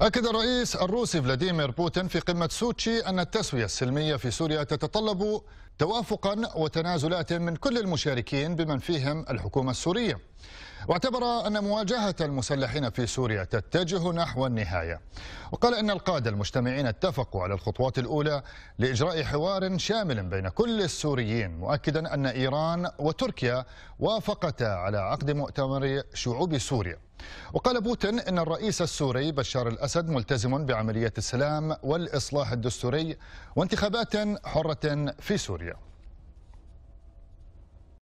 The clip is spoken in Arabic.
أكد الرئيس الروسي فلاديمير بوتين في قمة سوتشي أن التسوية السلمية في سوريا تتطلب توافقا وتنازلات من كل المشاركين بمن فيهم الحكومة السورية واعتبر أن مواجهة المسلحين في سوريا تتجه نحو النهاية وقال أن القادة المجتمعين اتفقوا على الخطوات الأولى لإجراء حوار شامل بين كل السوريين مؤكدا أن إيران وتركيا وافقتا على عقد مؤتمر شعوب سوريا وقال بوتين ان الرئيس السوري بشار الاسد ملتزم بعمليه السلام والاصلاح الدستوري وانتخابات حره في سوريا